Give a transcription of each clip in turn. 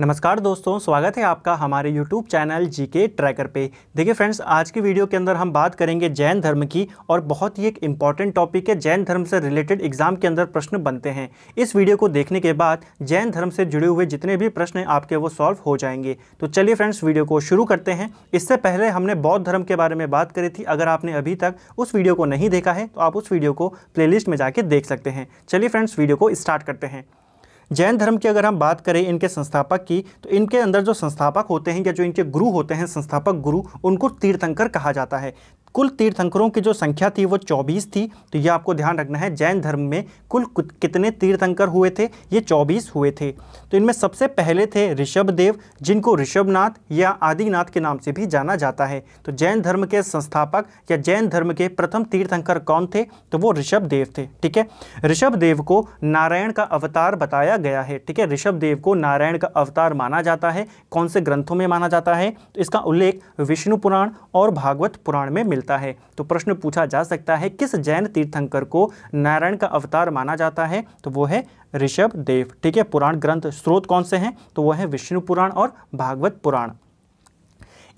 नमस्कार दोस्तों स्वागत है आपका हमारे YouTube चैनल जी के ट्रैकर पे देखिए फ्रेंड्स आज की वीडियो के अंदर हम बात करेंगे जैन धर्म की और बहुत ही एक इम्पॉर्टेंट टॉपिक है जैन धर्म से रिलेटेड एग्जाम के अंदर प्रश्न बनते हैं इस वीडियो को देखने के बाद जैन धर्म से जुड़े हुए जितने भी प्रश्न हैं आपके वो सॉल्व हो जाएंगे तो चलिए फ्रेंड्स वीडियो को शुरू करते हैं इससे पहले हमने बौद्ध धर्म के बारे में बात करी थी अगर आपने अभी तक उस वीडियो को नहीं देखा है तो आप उस वीडियो को प्लेलिस्ट में जाके देख सकते हैं चलिए फ्रेंड्स वीडियो को स्टार्ट करते हैं जैन धर्म की अगर हम बात करें इनके संस्थापक की तो इनके अंदर जो संस्थापक होते हैं या जो इनके गुरु होते हैं संस्थापक गुरु उनको तीर्थंकर कहा जाता है कुल तीर्थंकरों की जो संख्या थी वो चौबीस थी तो ये आपको ध्यान रखना है जैन धर्म में कुल कितने तीर्थंकर हुए थे ये चौबीस हुए थे तो इनमें सबसे पहले थे ऋषभदेव जिनको ऋषभनाथ या आदिनाथ के नाम से भी जाना जाता है तो जैन धर्म के संस्थापक या जैन धर्म के प्रथम तीर्थंकर कौन थे तो वो ऋषभदेव थे ठीक है ऋषभदेव को नारायण का अवतार बताया गया है ठीक है ऋषभदेव को नारायण का अवतार माना जाता है कौन से ग्रंथों में माना जाता है तो इसका उल्लेख विष्णु पुराण और भागवत पुराण में मिलता मिलता है तो प्रश्न पूछा जा सकता है किस जैन तीर्थंकर को नारायण का अवतार माना जाता है तो वो है ऋषभ देव ठीक है पुराण ग्रंथ स्रोत कौन से हैं तो वो है विष्णु पुराण और भागवत पुराण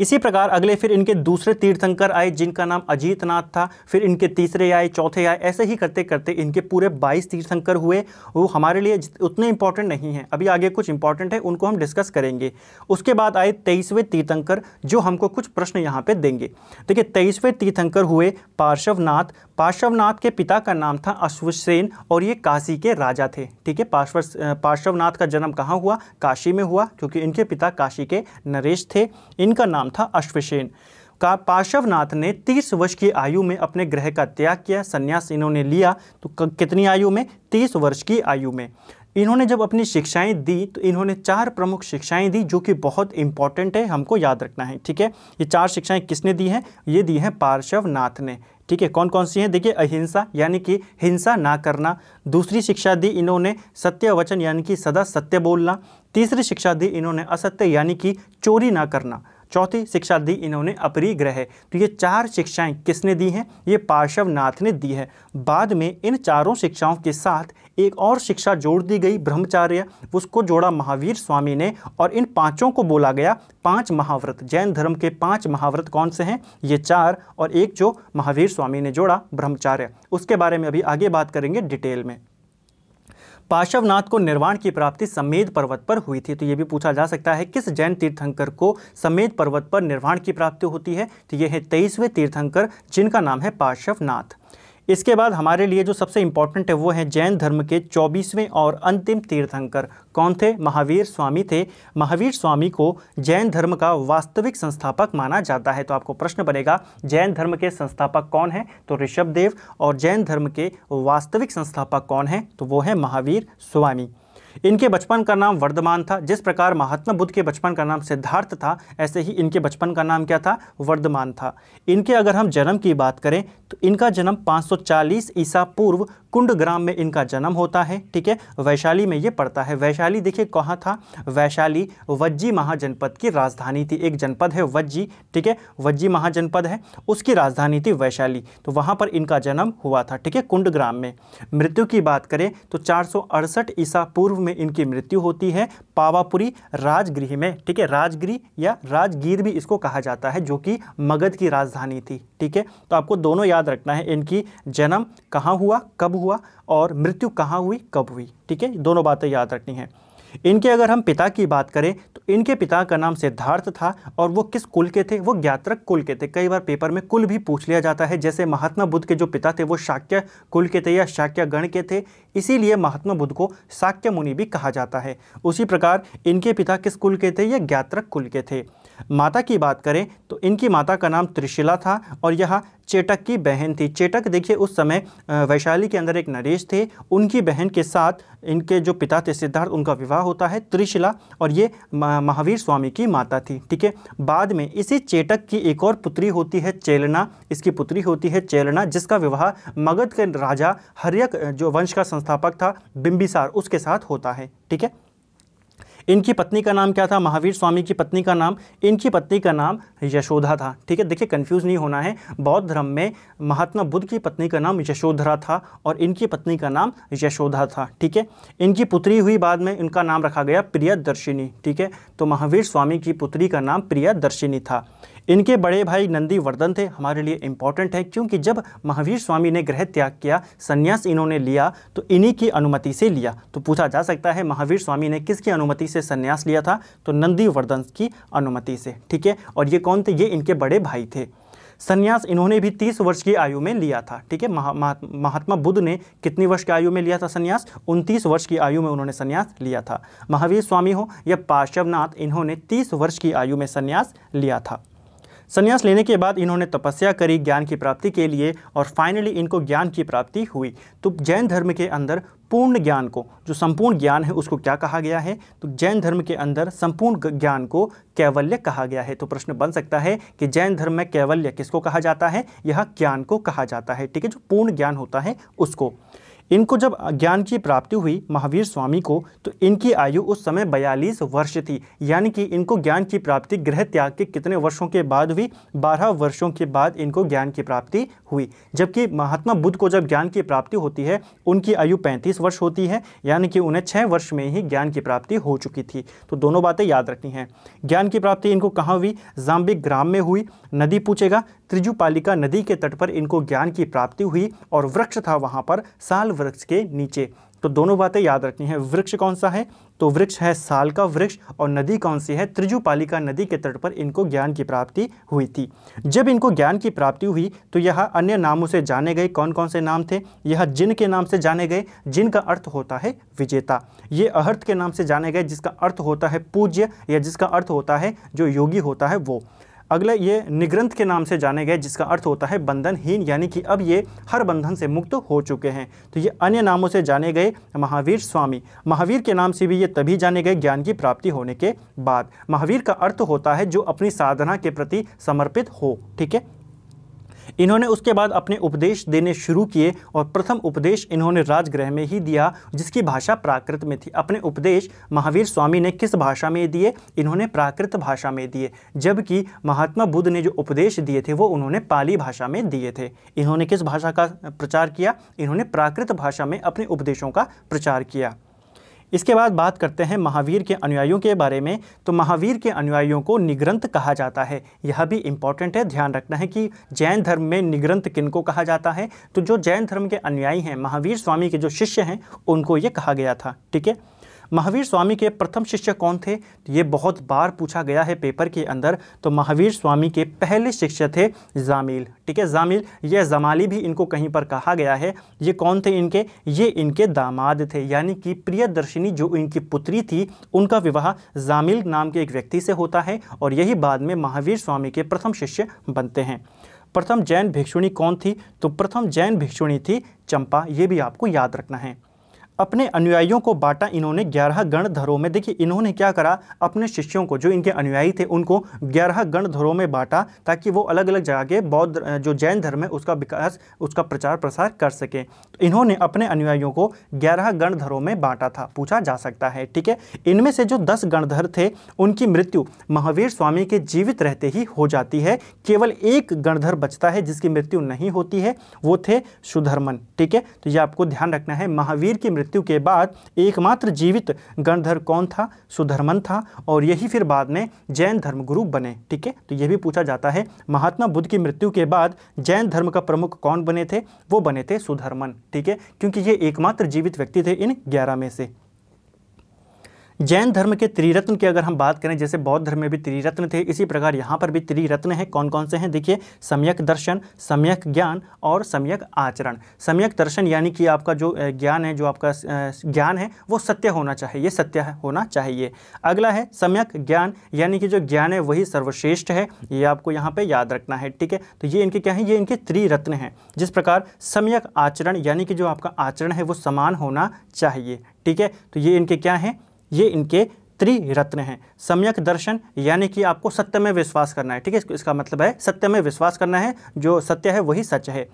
इसी प्रकार अगले फिर इनके दूसरे तीर्थंकर आए जिनका नाम अजीतनाथ था फिर इनके तीसरे आए चौथे आए ऐसे ही करते करते इनके पूरे बाईस तीर्थंकर हुए वो हमारे लिए उतने इंपॉर्टेंट नहीं हैं अभी आगे कुछ इंपॉर्टेंट है उनको हम डिस्कस करेंगे उसके बाद आए तेईसवें तीर्थंकर जो हमको कुछ प्रश्न यहाँ पर देंगे देखिए तेईसवें तीर्थंकर हुए पार्श्वनाथ पार्श्वनाथ के पिता का नाम था अश्वसेन और ये काशी के राजा थे ठीक है पार्श्व पार्श्वनाथ का जन्म कहाँ हुआ काशी में हुआ क्योंकि इनके पिता काशी के नरेश थे इनका नाम नाम था अश्वसेन का पार्श्वनाथ ने 30 वर्ष की आयु में अपने ग्रह का त्याग किया संन्यास इन्होंने लिया तो कितनी आयु में 30 वर्ष की आयु में इन्होंने जब अपनी शिक्षाएं दी तो इन्होंने चार प्रमुख शिक्षाएं दी जो कि बहुत इंपॉर्टेंट है हमको याद रखना है ठीक है ये चार शिक्षाएं किसने दी हैं ये दी हैं पार्श्वनाथ ने ठीक है कौन कौन सी हैं देखिए अहिंसा यानी कि हिंसा ना करना दूसरी शिक्षा दी इन्होंने सत्य वचन यानी कि सदा सत्य बोलना तीसरी शिक्षा दी इन्होंने असत्य यानी कि चोरी ना करना चौथी शिक्षा दी इन्होंने ग्रह तो ये चार शिक्षाएं किसने दी हैं ये पार्श्वनाथ ने दी है बाद में इन चारों शिक्षाओं के साथ एक और शिक्षा जोड़ दी गई ब्रह्मचार्य उसको जोड़ा महावीर स्वामी ने और इन पांचों को बोला गया पांच महाव्रत जैन धर्म के पांच महाव्रत कौन से हैं ये चार और एक जो महावीर स्वामी ने जोड़ा ब्रह्मचार्य उसके बारे में अभी आगे बात करेंगे डिटेल में पाशवनाथ को निर्वाण की प्राप्ति समेद पर्वत पर हुई थी तो ये भी पूछा जा सकता है किस जैन तीर्थंकर को समेद पर्वत पर निर्वाण की प्राप्ति होती है तो ये है तेईसवें तीर्थंकर जिनका नाम है पार्श्वनाथ इसके बाद हमारे लिए जो सबसे इम्पॉर्टेंट है वो है जैन धर्म के चौबीसवें और अंतिम तीर्थंकर कौन थे महावीर स्वामी थे महावीर स्वामी को जैन धर्म का वास्तविक संस्थापक माना जाता है तो आपको प्रश्न बनेगा जैन धर्म के संस्थापक कौन है तो ऋषभ देव और जैन धर्म के वास्तविक संस्थापक कौन है तो वो है महावीर स्वामी इनके बचपन का नाम वर्धमान था जिस प्रकार महात्मा बुद्ध के बचपन का नाम सिद्धार्थ था ऐसे ही इनके बचपन का नाम क्या था वर्धमान था इनके अगर हम जन्म की बात करें तो इनका जन्म 540 ईसा पूर्व कुंड ग्राम में इनका जन्म होता है ठीक है वैशाली में ये पड़ता है वैशाली देखिए कहाँ था वैशाली वज्जी महाजनपद की राजधानी थी एक जनपद है वज्जी ठीक है वज्जी महाजनपद है उसकी राजधानी थी वैशाली तो वहाँ पर इनका जन्म हुआ था ठीक है कुंड ग्राम में मृत्यु की बात करें तो चार ईसा पूर्व में इनकी मृत्यु होती है पावापुरी राजगृह में ठीक है राजगृह या राजगीर भी इसको कहा जाता है जो कि मगध की राजधानी थी ठीक है तो आपको दोनों याद रखना है इनकी जन्म कहाँ हुआ कब हुआ और मृत्यु कहाँ हुई कब हुई ठीक है दोनों बातें याद रखनी है इनके अगर हम पिता की बात करें तो इनके पिता का नाम सिद्धार्थ था और वो किस कुल के थे वो ज्ञात्रक कुल के थे कई बार पेपर में कुल भी पूछ लिया जाता है जैसे महात्मा बुद्ध के जो पिता थे वो शाक्य कुल के थे या शाक्य गण के थे इसीलिए महात्मा बुद्ध को शाक्य मुनि भी कहा जाता है उसी प्रकार इनके पिता किस कुल के थे या ज्ञात्रक कुल के थे माता की बात करें तो इनकी माता का नाम त्रिशिला था और यह चेटक की बहन थी चेटक देखिए उस समय वैशाली के अंदर एक नरेश थे उनकी बहन के साथ इनके जो पिता थे सिद्धार्थ उनका विवाह होता है त्रिशिला और ये महावीर स्वामी की माता थी ठीक है बाद में इसी चेटक की एक और पुत्री होती है चेलना इसकी पुत्री होती है चेलना जिसका विवाह मगध के राजा हरियक जो वंश का संस्थापक था बिंबिसार उसके साथ होता है ठीक है इनकी पत्नी का नाम क्या था महावीर स्वामी की पत्नी का नाम इनकी पत्नी का नाम यशोधा था ठीक है देखिए कन्फ्यूज़ नहीं होना है बौद्ध धर्म में महात्मा बुद्ध की पत्नी का नाम यशोधरा था और इनकी पत्नी का नाम यशोधा था ठीक है इनकी पुत्री हुई बाद में इनका नाम रखा गया दर्शिनी ठीक है तो महावीर स्वामी की पुत्री का नाम दर्शिनी था इनके बड़े भाई नंदी वर्धन थे हमारे लिए इम्पॉर्टेंट है क्योंकि जब महावीर स्वामी ने ग्रह त्याग किया संन्यास इन्होंने लिया तो इन्हीं की अनुमति से लिया तो पूछा जा सकता है महावीर स्वामी ने किसकी अनुमति से संन्यास लिया था तो नंदी वर्धन की अनुमति से ठीक है और ये कौन थे ये इनके बड़े भाई थे संन्यास इन्होंने भी तीस वर्ष की आयु में लिया था ठीक है महा, महा, महात्मा बुद्ध ने कितनी वर्ष की आयु में लिया था संन्यास उनतीस वर्ष की आयु में उन्होंने संन्यास लिया था महावीर स्वामी हो या पार्श्वनाथ इन्होंने तीस वर्ष की आयु में संन्यास लिया था संन्यास लेने के बाद इन्होंने तपस्या करी ज्ञान की प्राप्ति के लिए और फाइनली इनको ज्ञान की प्राप्ति हुई तो जैन धर्म के अंदर पूर्ण ज्ञान को जो संपूर्ण ज्ञान है उसको क्या कहा गया है तो जैन धर्म के अंदर संपूर्ण ज्ञान को कैवल्य कहा गया है तो प्रश्न बन सकता है कि जैन धर्म में कैवल्य किसको कहा जाता है यह ज्ञान को कहा जाता है ठीक है जो पूर्ण ज्ञान होता है उसको इनको जब ज्ञान की प्राप्ति हुई महावीर स्वामी को तो इनकी आयु उस समय बयालीस वर्ष थी यानी कि इनको ज्ञान की प्राप्ति गृह त्याग के कितने वर्षों के बाद हुई बारह वर्षों के बाद इनको ज्ञान की प्राप्ति हुई जबकि महात्मा बुद्ध को जब ज्ञान की प्राप्ति होती है उनकी आयु पैंतीस वर्ष होती है यानी कि उन्हें छः वर्ष में ही ज्ञान की प्राप्ति हो चुकी थी तो दोनों बातें याद रखनी है ज्ञान की प्राप्ति इनको कहाँ हुई जाम्बिक ग्राम में हुई नदी पूछेगा त्रिजुपालिका नदी के तट पर इनको ज्ञान की प्राप्ति हुई और वृक्ष था वहाँ पर साल वृक्ष के नीचे तो दोनों बातें याद रखनी है वृक्ष कौन सा है तो वृक्ष है साल का वृक्ष और नदी कौन सी है त्रिजुपालिका नदी के तट पर इनको ज्ञान की प्राप्ति हुई थी जब इनको ज्ञान की प्राप्ति हुई तो यह अन्य नामों से जाने गए कौन कौन से नाम थे यह जिन के नाम से जाने गए जिनका अर्थ होता है विजेता ये अहर्थ के नाम से जाने गए जिसका अर्थ होता है पूज्य या जिसका अर्थ होता है जो योगी होता है वो अगला ये निग्रंथ के नाम से जाने गए जिसका अर्थ होता है बंधनहीन यानी कि अब ये हर बंधन से मुक्त हो चुके हैं तो ये अन्य नामों से जाने गए महावीर स्वामी महावीर के नाम से भी ये तभी जाने गए ज्ञान की प्राप्ति होने के बाद महावीर का अर्थ होता है जो अपनी साधना के प्रति समर्पित हो ठीक है इन्होंने उसके बाद अपने उपदेश देने शुरू किए और प्रथम उपदेश इन्होंने राजगृह में ही दिया जिसकी भाषा प्राकृत में थी अपने उपदेश महावीर स्वामी ने किस भाषा में दिए इन्होंने प्राकृत भाषा में दिए जबकि महात्मा बुद्ध ने जो उपदेश दिए थे वो उन्होंने पाली भाषा में दिए थे इन्होंने किस भाषा का प्रचार किया इन्होंने प्राकृत भाषा में अपने उपदेशों का प्रचार किया इसके बाद बात करते हैं महावीर के अनुयायियों के बारे में तो महावीर के अनुयायियों को निग्रंथ कहा जाता है यह भी इम्पॉर्टेंट है ध्यान रखना है कि जैन धर्म में निग्रंथ किन को कहा जाता है तो जो जैन धर्म के अनुयायी हैं महावीर स्वामी के जो शिष्य हैं उनको ये कहा गया था ठीक है महावीर स्वामी के प्रथम शिष्य कौन थे तो ये बहुत बार पूछा गया है पेपर के अंदर तो महावीर स्वामी के पहले शिष्य थे जामिल ठीक है जामिल यह जमाली भी इनको कहीं पर कहा गया है ये कौन थे इनके ये इनके दामाद थे यानी कि प्रियदर्शिनी जो इनकी पुत्री थी उनका विवाह जामिल नाम के एक व्यक्ति से होता है और यही बाद में महावीर स्वामी के प्रथम शिष्य बनते हैं प्रथम जैन भिक्षुणी कौन थी तो प्रथम जैन भिक्षुणी थी चंपा ये भी आपको याद रखना है अपने अनुयायियों को बांटा इन्होंने ग्यारह गण धरों में देखिए इन्होंने क्या करा अपने शिष्यों को जो इनके अनुयायी थे उनको ग्यारह गण धरों में बांटा ताकि वो अलग अलग जगह के बौद्ध जो जैन धर्म है उसका विकास उसका प्रचार प्रसार कर सकें तो इन्होंने अपने अनुयायियों को ग्यारह गण धरों में बांटा था पूछा जा सकता है ठीक है इनमें से जो दस गणधर थे उनकी मृत्यु महावीर स्वामी के जीवित रहते ही हो जाती है केवल एक गणधर बचता है जिसकी मृत्यु नहीं होती है वो थे सुधर्मन ठीक है तो ये आपको ध्यान रखना है महावीर की मृत्यु मृत्यु के बाद एकमात्र जीवित गणधर कौन था सुधर्मन था और यही फिर बाद में जैन धर्मगुरु बने ठीक है तो यह भी पूछा जाता है महात्मा बुद्ध की मृत्यु के बाद जैन धर्म का प्रमुख कौन बने थे वो बने थे सुधर्मन ठीक है क्योंकि ये एकमात्र जीवित व्यक्ति थे इन ग्यारह में से जैन धर्म के त्रिरत्न की अगर हम बात करें जैसे बौद्ध धर्म में भी त्रिरत्न थे इसी प्रकार यहाँ पर भी त्रिरत्न हैं कौन कौन से हैं देखिए सम्यक दर्शन सम्यक ज्ञान और सम्यक आचरण सम्यक दर्शन यानी कि आपका जो ज्ञान है जो आपका ज्ञान है वो सत्य होना चाहिए ये सत्य होना चाहिए अगला है सम्यक ज्ञान यानी कि जो ज्ञान है वही सर्वश्रेष्ठ है ये आपको यहाँ पर याद रखना है ठीक है तो ये इनके क्या है ये इनके त्रिरत्न हैं जिस प्रकार सम्यक आचरण यानी कि जो आपका आचरण है वो समान होना चाहिए ठीक है तो ये इनके क्या हैं ये इनके त्रिरत्न हैं सम्यक दर्शन यानी कि आपको सत्य में विश्वास करना है ठीक है इसका मतलब है सत्य में विश्वास करना है जो सत्य है वही सच है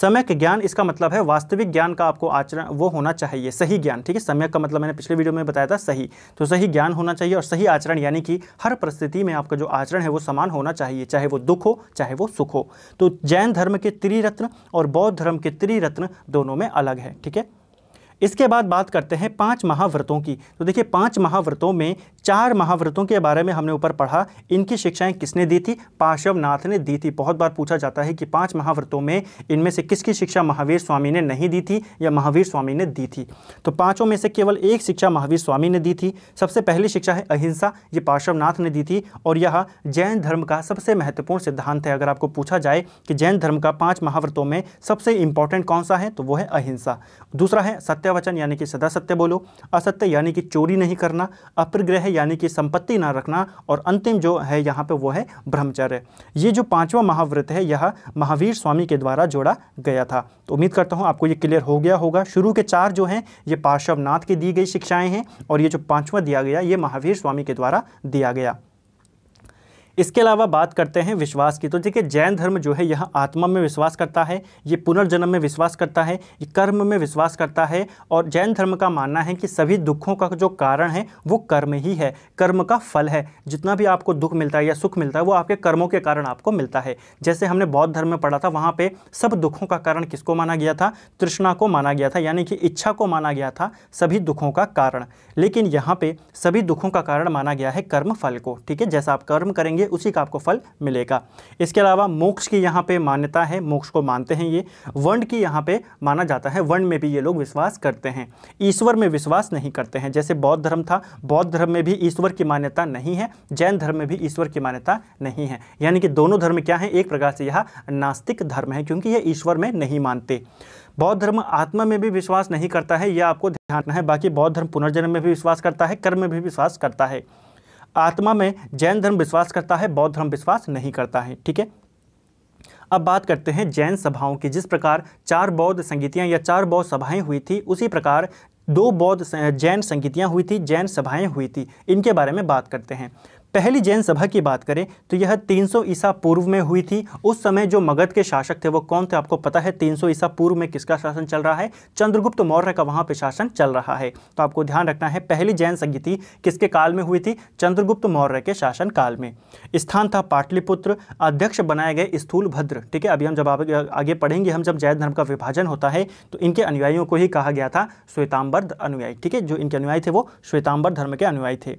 सम्यक ज्ञान इसका मतलब है वास्तविक ज्ञान का आपको आचरण वो होना चाहिए सही ज्ञान ठीक है सम्यक का मतलब मैंने पिछले वीडियो में बताया था सही तो सही ज्ञान होना चाहिए और सही आचरण यानी कि हर परिस्थिति में आपका जो आचरण है वो समान होना चाहिए चाहे वो दुख हो चाहे वो सुख हो तो जैन धर्म के त्रिरत्न और बौद्ध धर्म के त्रिरत्न दोनों में अलग है ठीक है इसके बाद बात करते हैं पांच महाव्रतों की तो देखिए पांच महाव्रतों में चार महाव्रतों के बारे में हमने ऊपर पढ़ा इनकी शिक्षाएं किसने दी थी पार्श्वनाथ ने दी थी बहुत बार पूछा जाता है कि पांच महाव्रतों में इनमें से किसकी शिक्षा महावीर स्वामी ने नहीं दी थी या महावीर स्वामी ने दी थी तो पांचों में से केवल एक शिक्षा महावीर स्वामी ने दी थी सबसे पहली शिक्षा है अहिंसा ये पार्श्वनाथ ने दी थी और यह जैन धर्म का सबसे महत्वपूर्ण सिद्धांत है अगर आपको पूछा जाए कि जैन धर्म का पांच महाव्रतों में सबसे इंपॉर्टेंट कौन सा है तो वो है अहिंसा दूसरा है सत्यवचन यानी कि सदा सत्य बोलो असत्य यानी कि चोरी नहीं करना अप्रग्रह यानी कि संपत्ति ना रखना और अंतिम जो है यहाँ पे वो है ब्रह्मचर्य ये जो पांचवा महाव्रत है यह महावीर स्वामी के द्वारा जोड़ा गया था तो उम्मीद करता हूँ आपको ये क्लियर हो गया होगा शुरू के चार जो हैं ये पार्श्वनाथ की दी गई शिक्षाएँ हैं और ये जो पाँचवा दिया गया ये महावीर स्वामी के द्वारा दिया गया इसके अलावा बात करते हैं विश्वास की तो देखिए जैन धर्म जो है यह आत्मा में विश्वास करता है ये पुनर्जन्म में विश्वास करता है ये कर्म में विश्वास करता है और जैन धर्म का मानना है कि सभी दुखों का जो कारण है वो कर्म ही है कर्म का फल है जितना भी आपको दुख मिलता है या सुख मिलता है वो आपके कर्मों के कारण आपको मिलता है जैसे हमने बौद्ध धर्म में पढ़ा था वहाँ पर सब दुखों का कारण किसको माना गया था तृष्णा को माना गया था यानी कि इच्छा को माना गया था सभी दुखों का कारण लेकिन यहाँ पर सभी दुखों का कारण माना गया है कर्म फल को ठीक है जैसा आप कर्म करेंगे उसी का आपको फल मिलेगा इसके अलावा मोक्ष की यहाँ पे मान्यता है मोक्ष को मानते हैं ये वर्ण की यहाँ पे माना जाता है वर्ण में भी ये लोग विश्वास करते हैं ईश्वर में विश्वास नहीं करते हैं जैसे बौद्ध धर्म था बौद्ध धर्म में भी ईश्वर की मान्यता नहीं है जैन धर्म में भी ईश्वर की मान्यता नहीं है यानी कि दोनों धर्म क्या है एक प्रकार से यह नास्तिक धर्म है क्योंकि ये ईश्वर में नहीं मानते बौद्ध धर्म आत्मा में भी विश्वास नहीं करता है यह आपको ध्यान है बाकी बौद्ध धर्म पुनर्जन्म में भी विश्वास करता है कर्म में भी विश्वास करता है आत्मा में जैन धर्म विश्वास करता है बौद्ध धर्म विश्वास नहीं करता है ठीक है अब बात करते हैं जैन सभाओं की जिस प्रकार चार बौद्ध संगीतियाँ या चार बौद्ध सभाएँ हुई थी उसी प्रकार दो बौद्ध जैन संगीतियाँ हुई थी जैन सभाएँ हुई थी इनके बारे में बात करते हैं पहली जैन सभा की बात करें तो यह 300 ईसा पूर्व में हुई थी उस समय जो मगध के शासक थे वो कौन थे आपको पता है 300 ईसा पूर्व में किसका शासन चल रहा है चंद्रगुप्त मौर्य का वहाँ पे शासन चल रहा है तो आपको ध्यान रखना है पहली जैन संगीति किसके काल में हुई थी चंद्रगुप्त मौर्य के शासन काल में स्थान था पाटलिपुत्र अध्यक्ष बनाए गए स्थूल भद्र ठीक है अभी हम जब आगे पढ़ेंगे हम जब जैन धर्म का विभाजन होता है तो इनके अनुयायियों को ही कहा गया था श्वेताम्बर अनुयायी ठीक है जो इनके अनुयायी थे वो श्वेताम्बर धर्म के अनुयायी थे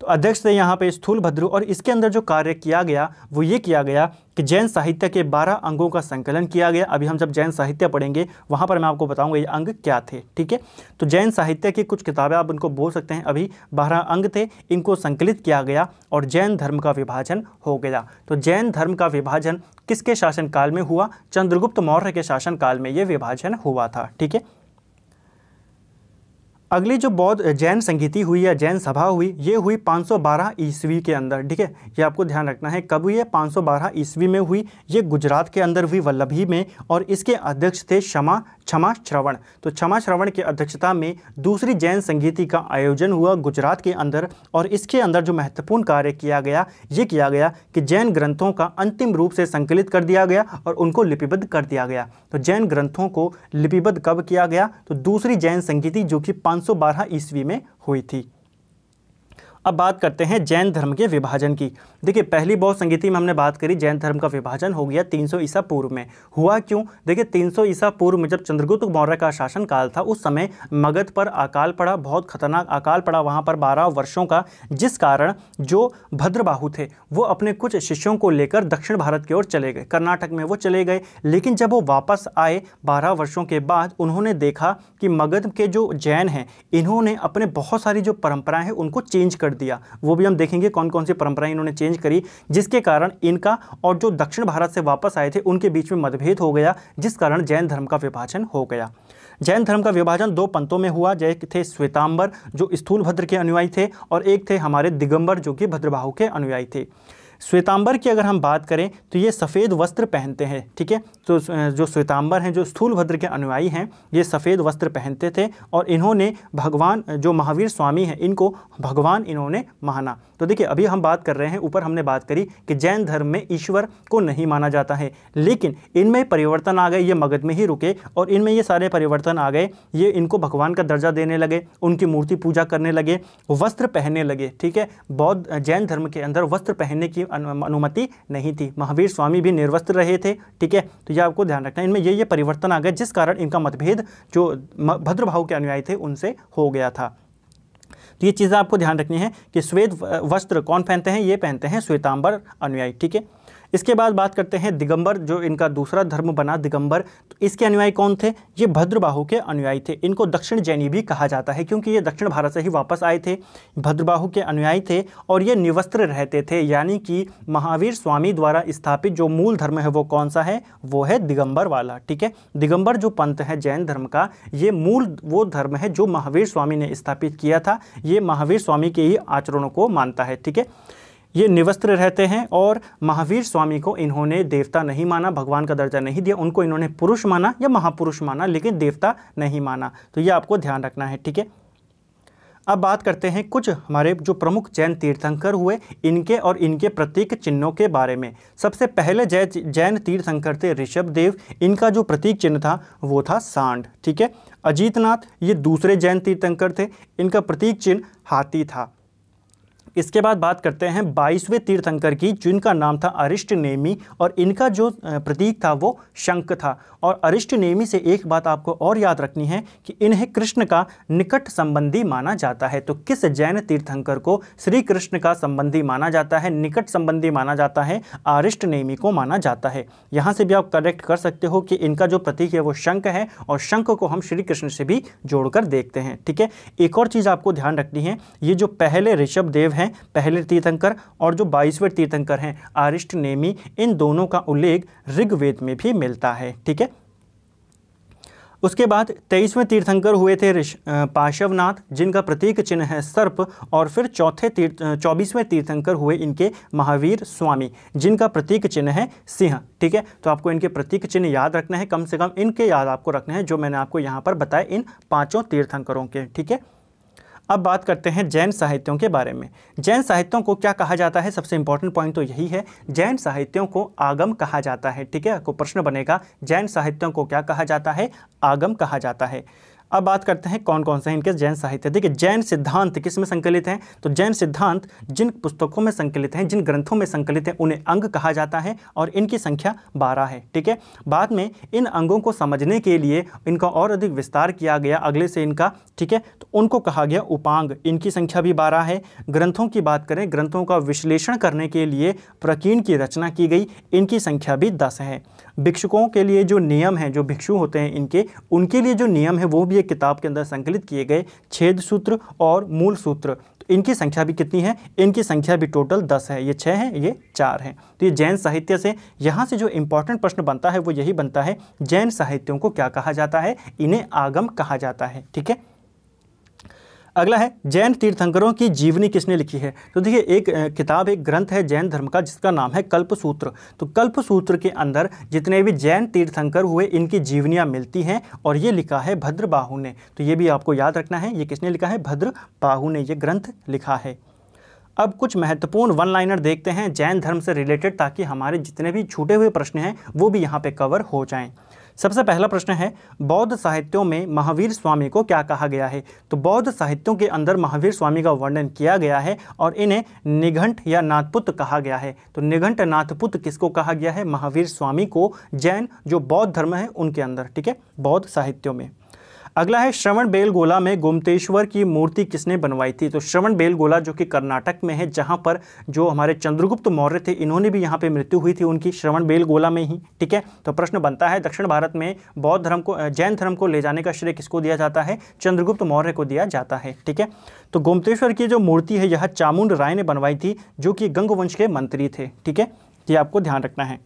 तो अध्यक्ष थे यहाँ पे स्थूल भद्रू और इसके अंदर जो कार्य किया गया वो ये किया गया कि जैन साहित्य के बारह अंगों का संकलन किया गया अभी हम जब जैन साहित्य पढ़ेंगे वहाँ पर मैं आपको बताऊँगा ये अंग क्या थे ठीक है तो जैन साहित्य की कुछ किताबें आप उनको बोल सकते हैं अभी बारह अंग थे इनको संकलित किया गया और जैन धर्म का विभाजन हो गया तो जैन धर्म का विभाजन किसके शासनकाल में हुआ चंद्रगुप्त मौर्य के शासनकाल में ये विभाजन हुआ था ठीक है अगली जो बौद्ध जैन संगीति हुई या जैन सभा हुई ये हुई 512 ईस्वी के अंदर ठीक है ये आपको ध्यान रखना है कब हुई है 512 ईस्वी में हुई ये गुजरात के अंदर हुई वल्लभी में और इसके अध्यक्ष थे क्षमा क्षमा श्रवण तो क्षमा श्रवण की अध्यक्षता में दूसरी जैन संगीति का आयोजन हुआ गुजरात के अंदर और इसके अंदर जो महत्वपूर्ण कार्य किया गया ये किया गया कि जैन ग्रंथों का अंतिम रूप से संकलित कर दिया गया और उनको लिपिबद्ध कर दिया गया तो जैन ग्रंथों को लिपिबद्ध कब किया गया तो दूसरी जैन संगीति जो कि पाँच 512 ईस्वी में हुई थी अब बात करते हैं जैन धर्म के विभाजन की देखिए पहली बहुत संगीति में हमने बात करी जैन धर्म का विभाजन हो गया 300 ईसा पूर्व में हुआ क्यों देखिए 300 ईसा पूर्व में जब चंद्रगुप्त मौर्य का शासन काल था उस समय मगध पर अकाल पड़ा बहुत खतरनाक अकाल पड़ा वहाँ पर बारह वर्षों का जिस कारण जो भद्रबाहू थे वो अपने कुछ शिष्यों को लेकर दक्षिण भारत की ओर चले गए कर्नाटक में वो चले गए लेकिन जब वो वापस आए बारह वर्षों के बाद उन्होंने देखा कि मगध के जो जैन हैं इन्होंने अपने बहुत सारी जो परंपराएं हैं उनको चेंज कर कर दिया वो भी हम देखेंगे कौन कौन सी परंपराएं इन्होंने चेंज करी जिसके कारण इनका और जो दक्षिण भारत से वापस आए थे उनके बीच में मतभेद हो गया जिस कारण जैन धर्म का विभाजन हो गया जैन धर्म का विभाजन दो पंतों में हुआ जैक थे श्वेतांबर जो स्थूलभद्र के अनुयायी थे और एक थे हमारे दिगंबर जो कि भद्रबाहु के अनुयायी थे श्वेतांबर की अगर हम बात करें तो ये सफ़ेद वस्त्र पहनते हैं ठीक है तो जो श्वेतांबर हैं जो स्थूलभद्र के अनुयायी हैं ये सफ़ेद वस्त्र पहनते थे और इन्होंने भगवान जो महावीर स्वामी हैं इनको भगवान इन्होंने माना तो देखिए अभी हम बात कर रहे हैं ऊपर हमने बात करी कि जैन धर्म में ईश्वर को नहीं माना जाता है लेकिन इनमें परिवर्तन आ गए ये मगध में ही रुके और इनमें ये सारे परिवर्तन आ गए ये इनको भगवान का दर्जा देने लगे उनकी मूर्ति पूजा करने लगे वस्त्र पहनने लगे ठीक है बौद्ध जैन धर्म के अंदर वस्त्र पहनने की अनुमति नहीं थी महावीर स्वामी भी निर्वस्त्र रहे थे ठीक है तो ये आपको ध्यान रखना इनमें ये ये परिवर्तन आ गया जिस कारण इनका मतभेद जो भद्रभाव के अनुयायी थे उनसे हो गया था तो ये चीज़ें आपको ध्यान रखनी है कि श्वेत वस्त्र कौन पहनते हैं ये पहनते हैं श्वेतांबर अनुयायी ठीक है इसके बाद बात करते हैं दिगंबर जो इनका दूसरा धर्म बना दिगंबर तो इसके अनुयायी कौन थे ये भद्रबाहु के अनुयायी थे इनको दक्षिण जैनी भी कहा जाता है क्योंकि ये दक्षिण भारत से ही वापस आए थे भद्रबाहु के अनुयायी थे और ये निवस्त्र रहते थे यानी कि महावीर स्वामी द्वारा स्थापित जो मूल धर्म है वो कौन सा है वो है दिगंबर वाला ठीक है दिगंबर जो पंथ है जैन धर्म का ये मूल वो धर्म है जो महावीर स्वामी ने स्थापित किया था ये महावीर स्वामी के ही आचरणों को मानता है ठीक है ये निवस्त्र रहते हैं और महावीर स्वामी को इन्होंने देवता नहीं माना भगवान का दर्जा नहीं दिया उनको इन्होंने पुरुष माना या महापुरुष माना लेकिन देवता नहीं माना तो ये आपको ध्यान रखना है ठीक है अब बात करते हैं कुछ हमारे जो प्रमुख जैन तीर्थंकर हुए इनके और इनके प्रतीक चिन्हों के बारे में सबसे पहले जय जैन तीर्थंकर थे ऋषभ देव इनका जो प्रतीक चिन्ह था वो था सांड ठीक है अजीतनाथ ये दूसरे जैन तीर्थंकर थे इनका प्रतीक चिन्ह हाथी था इसके बाद बात करते हैं बाईसवें तीर्थंकर की जिनका नाम था अरिष्ट नेमी और इनका जो प्रतीक था वो शंख था और अरिष्ट नेमी से एक बात आपको और याद रखनी है कि इन्हें कृष्ण का निकट संबंधी माना जाता है तो किस जैन तीर्थंकर को श्री कृष्ण का संबंधी माना जाता है निकट संबंधी माना जाता है अरिष्ट नेमी को माना जाता है यहाँ से भी आप करेक्ट कर सकते हो कि इनका जो प्रतीक है वो शंख है और शंख को हम श्री कृष्ण से भी जोड़कर देखते हैं ठीक है एक और चीज़ आपको ध्यान रखनी है ये जो पहले ऋषभ देव हैं हैं पहले तीर्थंकर और जो बाईसवें तीर्थंकर हैं आरिष्ट नेमी इन दोनों का उल्लेख ऋग्वेद में भी मिलता है ठीक है उसके बाद तेईसवें तीर्थंकर हुए थे ऋष पाशवनाथ जिनका प्रतीक चिन्ह है सर्प और फिर चौथे तीर्थ चौबीसवें तीर्थंकर हुए इनके महावीर स्वामी जिनका प्रतीक चिन्ह है सिंह ठीक है तो आपको इनके प्रतीक चिन्ह याद रखना है कम से कम इनके याद आपको रखने हैं जो मैंने आपको यहाँ पर बताए इन पाँचों तीर्थंकरों के ठीक है अब बात करते हैं जैन साहित्यों के बारे में जैन साहित्यों को क्या कहा जाता है सबसे इंपॉर्टेंट पॉइंट तो यही है जैन साहित्यों को आगम कहा जाता है ठीक है आपको प्रश्न बनेगा जैन साहित्यों को क्या कहा जाता है आगम कहा जाता है अब बात करते हैं कौन कौन से इनके जैन साहित्य देखिए जैन सिद्धांत किस में संकलित हैं तो जैन सिद्धांत जिन पुस्तकों में संकलित हैं जिन ग्रंथों में संकलित हैं उन्हें अंग कहा जाता है और इनकी संख्या बारह है ठीक है बाद में इन अंगों को समझने के लिए इनका और अधिक विस्तार किया गया अगले से इनका ठीक है तो उनको कहा गया उपांग इनकी संख्या भी बारह है ग्रंथों की बात करें ग्रंथों का विश्लेषण करने के लिए प्रकीर्ण की रचना की गई इनकी संख्या भी दस है भिक्षुकों के लिए जो नियम हैं जो भिक्षु होते हैं इनके उनके लिए जो नियम है वो भी एक किताब के अंदर संकलित किए गए छेद सूत्र और मूल सूत्र तो इनकी संख्या भी कितनी है इनकी संख्या भी टोटल दस है ये छः हैं ये चार हैं तो ये जैन साहित्य से यहाँ से जो इम्पॉर्टेंट प्रश्न बनता है वो यही बनता है जैन साहित्यों को क्या कहा जाता है इन्हें आगम कहा जाता है ठीक है अगला है जैन तीर्थंकरों की जीवनी किसने लिखी है तो देखिए एक किताब एक ग्रंथ है जैन धर्म का जिसका नाम है कल्प सूत्र तो कल्प सूत्र के अंदर जितने भी जैन तीर्थंकर हुए इनकी जीवनियाँ मिलती हैं और ये लिखा है भद्र बाहू ने तो ये भी आपको याद रखना है ये किसने लिखा है भद्र बाहू ने यह ग्रंथ लिखा है अब कुछ महत्वपूर्ण वन लाइनर देखते हैं जैन धर्म से रिलेटेड ताकि हमारे जितने भी छूटे हुए प्रश्न हैं वो भी यहाँ पे कवर हो जाएं सबसे पहला प्रश्न है बौद्ध साहित्यों में महावीर स्वामी को क्या कहा गया है तो बौद्ध साहित्यों के अंदर महावीर स्वामी का वर्णन किया गया है और इन्हें निघंट या नाथपुत कहा गया है तो निघंट नाथपुत किसको कहा गया है महावीर स्वामी को जैन जो बौद्ध धर्म है उनके अंदर ठीक है बौद्ध साहित्यों में अगला है श्रवण बेलगोला में गोमतेश्वर की मूर्ति किसने बनवाई थी तो श्रवण बेलगोला जो कि कर्नाटक में है जहाँ पर जो हमारे चंद्रगुप्त मौर्य थे इन्होंने भी यहाँ पर मृत्यु हुई थी उनकी श्रवण बेलगोला में ही ठीक है तो प्रश्न बनता है दक्षिण भारत में बौद्ध धर्म को जैन धर्म को ले जाने का श्रेय किसको दिया जाता है चंद्रगुप्त मौर्य को दिया जाता है ठीक है तो गोमतेश्वर की जो मूर्ति है यह चामुंड राय ने बनवाई थी जो कि गंगवंश के मंत्री थे ठीक है ये आपको ध्यान रखना है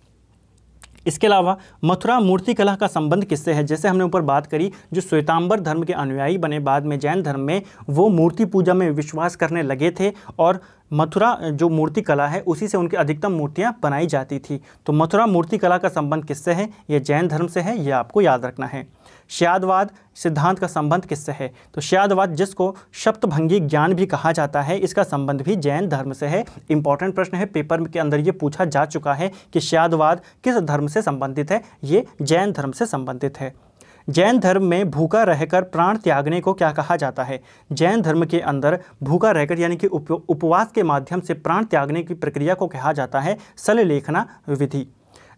इसके अलावा मथुरा मूर्ति कला का संबंध किससे है जैसे हमने ऊपर बात करी जो श्वेतांबर धर्म के अनुयायी बने बाद में जैन धर्म में वो मूर्ति पूजा में विश्वास करने लगे थे और मथुरा जो मूर्ति कला है उसी से उनकी अधिकतम मूर्तियाँ बनाई जाती थी तो मथुरा मूर्ति कला का संबंध किससे है ये जैन धर्म से है ये आपको याद रखना है श्यादवाद सिद्धांत का संबंध किससे है तो श्यादवाद जिसको शब्दभंगी ज्ञान भी कहा जाता है इसका संबंध भी जैन धर्म से है इंपॉर्टेंट प्रश्न है पेपर के अंदर ये पूछा जा चुका है कि श्यादवाद किस धर्म से संबंधित है ये जैन धर्म से संबंधित है जैन धर्म में भूखा रहकर प्राण त्यागने को क्या कहा जाता है जैन धर्म के अंदर भूखा रहकर यानी कि उपवास के माध्यम से प्राण त्यागने की प्रक्रिया को कहा जाता है लेखना विधि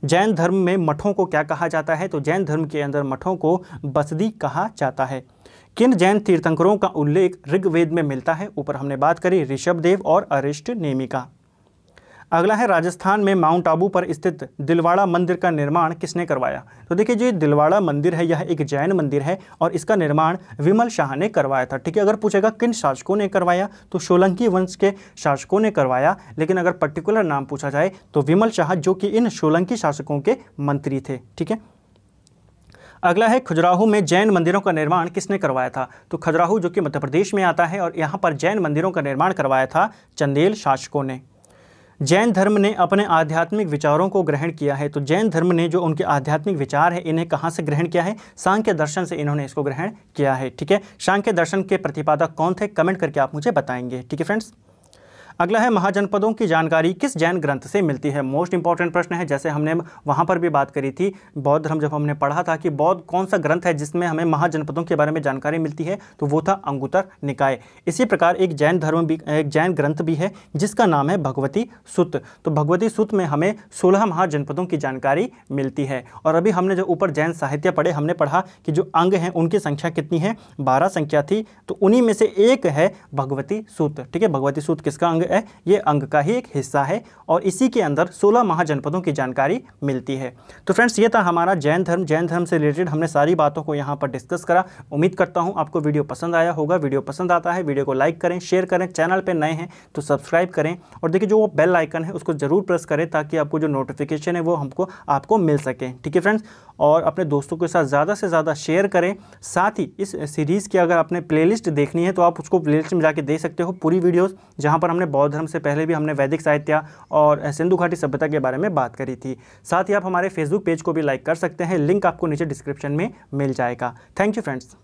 जैन धर्म में मठों को क्या कहा जाता है तो जैन धर्म के अंदर मठों को बसदी कहा जाता है किन जैन तीर्थंकरों का उल्लेख ऋग्वेद में मिलता है ऊपर हमने बात करी ऋषभदेव और अरिष्ट नेमिका अगला है राजस्थान में माउंट आबू पर स्थित दिलवाड़ा मंदिर का निर्माण किसने करवाया तो देखिए जो दिलवाड़ा मंदिर है यह एक जैन मंदिर है और इसका निर्माण विमल शाह ने करवाया था ठीक है अगर पूछेगा किन शासकों ने करवाया तो सोलंकी वंश के शासकों ने करवाया लेकिन अगर पर्टिकुलर नाम पूछा जाए तो विमल शाह जो कि इन सोलंकी शासकों के मंत्री थे ठीक है अगला है खजुराहो में जैन मंदिरों का निर्माण किसने करवाया था तो खजुराहो जो कि मध्य प्रदेश में आता है और यहाँ पर जैन मंदिरों का निर्माण करवाया था चंदेल शासकों ने जैन धर्म ने अपने आध्यात्मिक विचारों को ग्रहण किया है तो जैन धर्म ने जो उनके आध्यात्मिक विचार है इन्हें कहाँ से ग्रहण किया है सांख्य दर्शन से इन्होंने इसको ग्रहण किया है ठीक है सांख्य दर्शन के प्रतिपादक कौन थे कमेंट करके आप मुझे बताएंगे ठीक है फ्रेंड्स अगला है महाजनपदों की जानकारी किस जैन ग्रंथ से मिलती है मोस्ट इंपॉर्टेंट प्रश्न है जैसे हमने वहाँ पर भी बात करी थी बौद्ध धर्म जब हमने पढ़ा था कि बौद्ध कौन सा ग्रंथ है जिसमें हमें महाजनपदों के बारे में जानकारी मिलती है तो वो था अंगुतर निकाय इसी प्रकार एक जैन धर्म भी एक जैन ग्रंथ भी है जिसका नाम है भगवती सुत तो भगवती सुत में हमें सोलह महाजनपदों की जानकारी मिलती है और अभी हमने जो ऊपर जैन साहित्य पढ़े हमने पढ़ा कि जो अंग हैं उनकी संख्या कितनी है बारह संख्या थी तो उन्हीं में से एक है भगवती सूत ठीक है भगवती सूत किसका अंग है ये अंग का ही एक हिस्सा है और इसी के अंदर 16 महाजनपदों की जानकारी मिलती है तो फ्रेंड्स ये था हमारा जैन धर्म जैन धर्म से रिलेटेड हमने सारी बातों को यहाँ पर डिस्कस करा उम्मीद करता हूँ आपको वीडियो पसंद आया होगा वीडियो पसंद आता है वीडियो को लाइक करें शेयर करें चैनल पर नए हैं तो सब्सक्राइब करें और देखिए जो वो बेल आइकन है उसको ज़रूर प्रेस करें ताकि आपको जो नोटिफिकेशन है वो हमको आपको मिल सके ठीक है फ्रेंड्स और अपने दोस्तों के साथ ज़्यादा से ज़्यादा शेयर करें साथ ही इस सीरीज़ की अगर आपने प्लेलिस्ट देखनी है तो आप उसको प्लेलिस्ट में जाके देख सकते हो पूरी वीडियोस जहां पर हमने बौद्ध धर्म से पहले भी हमने वैदिक साहित्य और सिंधु घाटी सभ्यता के बारे में बात करी थी साथ ही आप हमारे फेसबुक पेज को भी लाइक कर सकते हैं लिंक आपको नीचे डिस्क्रिप्शन में मिल जाएगा थैंक यू फ्रेंड्स